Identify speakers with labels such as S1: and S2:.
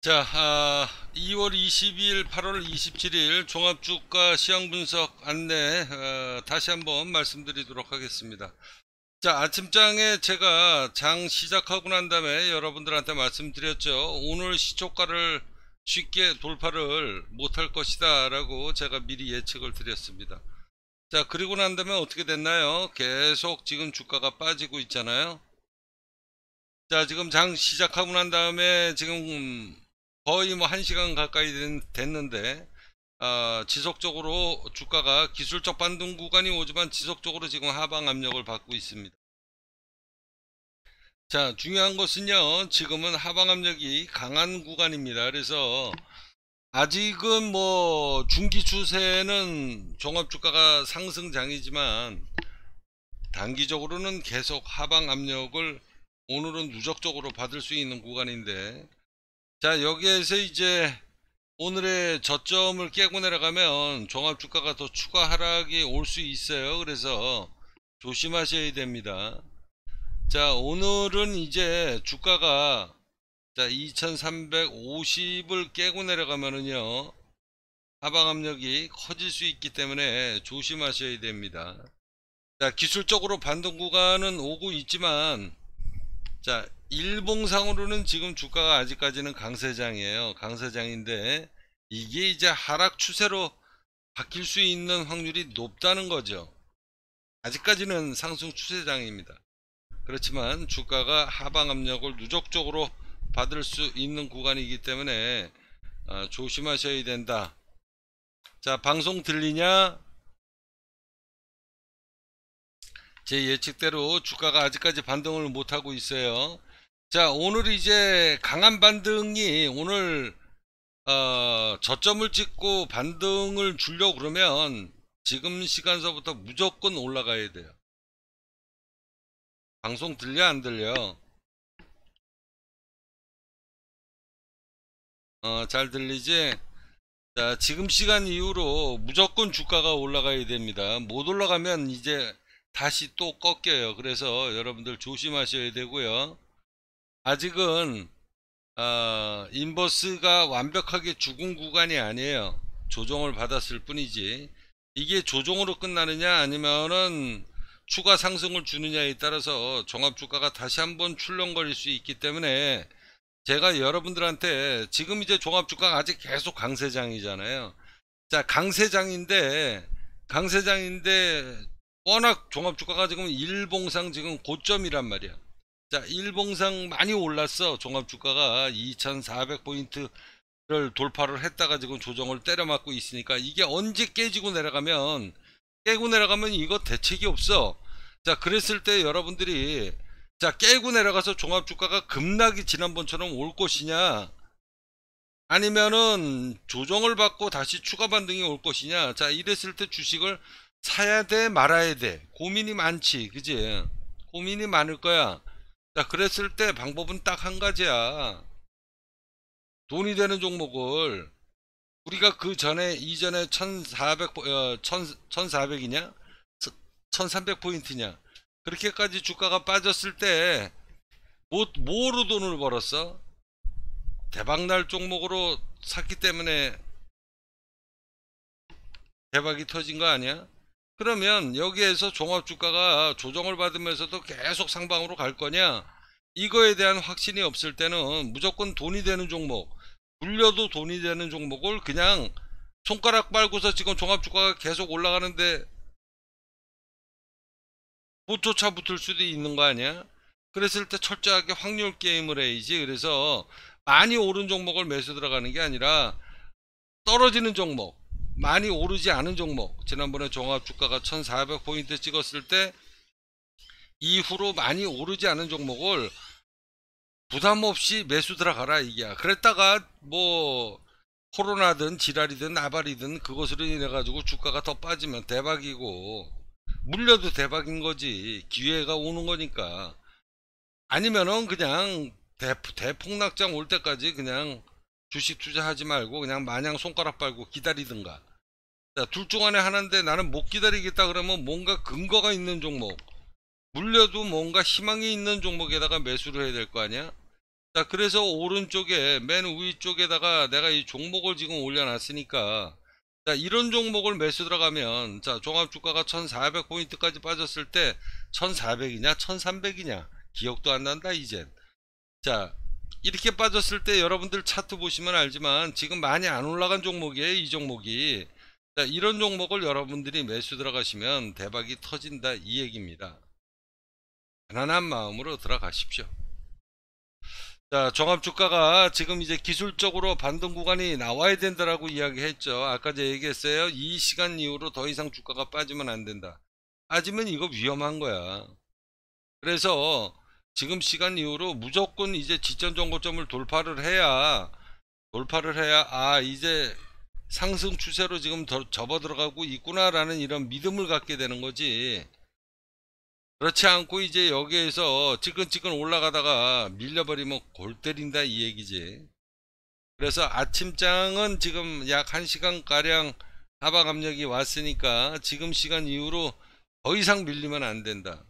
S1: 자, 아, 2월 22일, 8월 27일 종합주가 시황분석 안내 어, 다시 한번 말씀드리도록 하겠습니다. 자, 아침장에 제가 장 시작하고 난 다음에 여러분들한테 말씀드렸죠. 오늘 시초가를 쉽게 돌파를 못할 것이다 라고 제가 미리 예측을 드렸습니다. 자, 그리고 난 다음에 어떻게 됐나요? 계속 지금 주가가 빠지고 있잖아요. 자, 지금 장 시작하고 난 다음에 지금 거의 뭐 1시간 가까이 됐는데 어, 지속적으로 주가가 기술적 반등 구간이 오지만 지속적으로 지금 하방 압력을 받고 있습니다. 자 중요한 것은요 지금은 하방 압력이 강한 구간입니다. 그래서 아직은 뭐 중기 추세는 종합주가가 상승장이지만 단기적으로는 계속 하방 압력을 오늘은 누적적으로 받을 수 있는 구간인데 자, 여기에서 이제 오늘의 저점을 깨고 내려가면 종합주가가 더 추가 하락이 올 수 있어요. 그래서 조심하셔야 됩니다. 자, 오늘은 이제 주가가 자, 2350을 깨고 내려가면은요. 하방 압력이 커질 수 있기 때문에 조심하셔야 됩니다. 자, 기술적으로 반등 구간은 오고 있지만 자 일봉상으로는 지금 주가가 아직까지는 강세장이에요 강세장인데 이게 이제 하락 추세로 바뀔 수 있는 확률이 높다는 거죠 아직까지는 상승 추세장입니다 그렇지만 주가가 하방 압력을 누적적으로 받을 수 있는 구간이기 때문에 어, 조심하셔야 된다 자 방송 들리냐 제 예측대로 주가가 아직까지 반등을 못하고 있어요. 자 오늘 이제 강한 반등이 오늘 어, 저점을 찍고 반등을 주려고 그러면 지금 시간서부터 무조건 올라가야 돼요. 방송 들려 안 들려? 어, 잘 들리지? 자, 지금 시간 이후로 무조건 주가가 올라가야 됩니다. 못 올라가면 이제 다시 또 꺾여요. 그래서 여러분들 조심하셔야 되고요. 아직은 어, 인버스가 완벽하게 죽은 구간이 아니에요. 조정을 받았을 뿐이지 이게 조정으로 끝나느냐 아니면은 추가 상승을 주느냐에 따라서 종합주가가 다시 한번 출렁거릴 수 있기 때문에 제가 여러분들한테 지금 이제 종합주가가 아직 계속 강세장이잖아요. 자 강세장인데 강세장인데 워낙 종합주가가 지금 일봉상 지금 고점이란 말이야. 자, 일봉상 많이 올랐어. 종합주가가 2,400포인트를 돌파를 했다가 지금 조정을 때려맞고 있으니까 이게 언제 깨지고 내려가면 깨고 내려가면 이거 대책이 없어. 자, 그랬을 때 여러분들이 자, 깨고 내려가서 종합주가가 급락이 지난번처럼 올 것이냐 아니면은 조정을 받고 다시 추가 반등이 올 것이냐 자 이랬을 때 주식을 사야 돼 말아야 돼 고민이 많지 그지 고민이 많을 거야 자 그랬을 때 방법은 딱 한 가지야 돈이 되는 종목을 우리가 그 전에 이전에 1400 1400, 이냐 1300포인트냐 그렇게까지 주가가 빠졌을 때 뭐, 뭐로 돈을 벌었어 대박날 종목으로 샀기 때문에 대박이 터진 거 아니야 그러면 여기에서 종합주가가 조정을 받으면서도 계속 상방으로 갈 거냐 이거에 대한 확신이 없을 때는 무조건 돈이 되는 종목 물려도 돈이 되는 종목을 그냥 손가락 빨고서 지금 종합주가가 계속 올라가는데 못 쫓아붙을 수도 있는 거 아니야 그랬을 때 철저하게 확률 게임을 해야지 그래서 많이 오른 종목을 매수 들어가는 게 아니라 떨어지는 종목 많이 오르지 않은 종목 지난번에 종합주가가 1400포인트 찍었을 때 이후로 많이 오르지 않은 종목을 부담 없이 매수 들어가라 이게야 그랬다가 뭐 코로나든 지랄이든 나발이든 그것으로 인해 가지고 주가가 더 빠지면 대박이고 물려도 대박인 거지 기회가 오는 거니까 아니면은 그냥 대, 대폭락장 올 때까지 그냥 주식 투자하지 말고 그냥 마냥 손가락 빨고 기다리든가 둘중 안에 하나인데 나는 못 기다리겠다 그러면 뭔가 근거가 있는 종목 물려도 뭔가 희망이 있는 종목에다가 매수를 해야 될 거 아니야 자 그래서 오른쪽에 맨 위쪽에다가 내가 이 종목을 지금 올려놨으니까 자 이런 종목을 매수 들어가면 자 종합주가가 1400포인트까지 빠졌을 때 1400이냐 1300이냐 기억도 안 난다 이젠 자 이렇게 빠졌을 때 여러분들 차트 보시면 알지만 지금 많이 안 올라간 종목이에요 이 종목이 자, 이런 종목을 여러분들이 매수 들어가시면 대박이 터진다 이 얘기입니다. 편안한 마음으로 들어가십시오. 자, 종합주가가 지금 이제 기술적으로 반등 구간이 나와야 된다라고 이야기했죠. 아까 제가 얘기했어요. 이 시간 이후로 더 이상 주가가 빠지면 안 된다. 빠지면 이거 위험한 거야. 그래서 지금 시간 이후로 무조건 이제 지점 정고점을 돌파를 해야 돌파를 해야 아 이제 상승 추세로 지금 더 접어들어가고 있구나라는 이런 믿음을 갖게 되는 거지. 그렇지 않고 이제 여기에서 찌끈찌끈 올라가다가 밀려버리면 골 때린다 이 얘기지. 그래서 아침장은 지금 약 1시간가량 하방 압력이 왔으니까 지금 시간 이후로 더 이상 밀리면 안 된다.